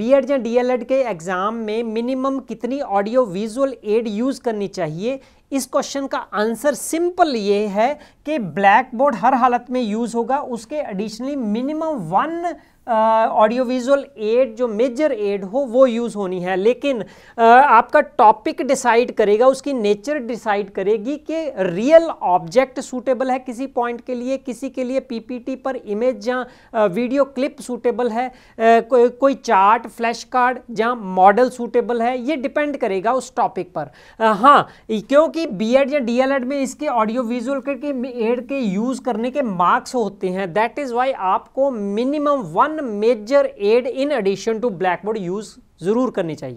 BEd या DElEd के exam में मिनिमम कितनी ऑडियो विजुअल एड यूज़ करनी चाहिए इस क्वेश्चन का आंसर सिंपल ये है कि ब्लैक बोर्ड हर हालत में यूज़ होगा उसके additionally minimum one audio visual aid जो मेजर एड हो वो यूज़ होनी है लेकिन uh, आपका टॉपिक डिसाइड करेगा उसकी नेचर डिसाइड करेगी कि रियल ऑब्जेक्ट सूटेबल है किसी पॉइंट के लिए किसी के लिए पीपीटी पर इमेज या वीडियो क्लिप सूटेबल है uh, को, कोई चार्ट फ्लैश कार्ड या मॉडल सूटेबल है ये डिपेंड करेगा उस टॉपिक पर uh, हाँ क्योंकि बी या डीएलएड में इसके ऑडियो विजुअल के एड के यूज़ करने के मार्क्स होते हैं दैट इज़ वाई आपको minimum one major aid in addition to blackboard use ज़रूर करनी चाहिए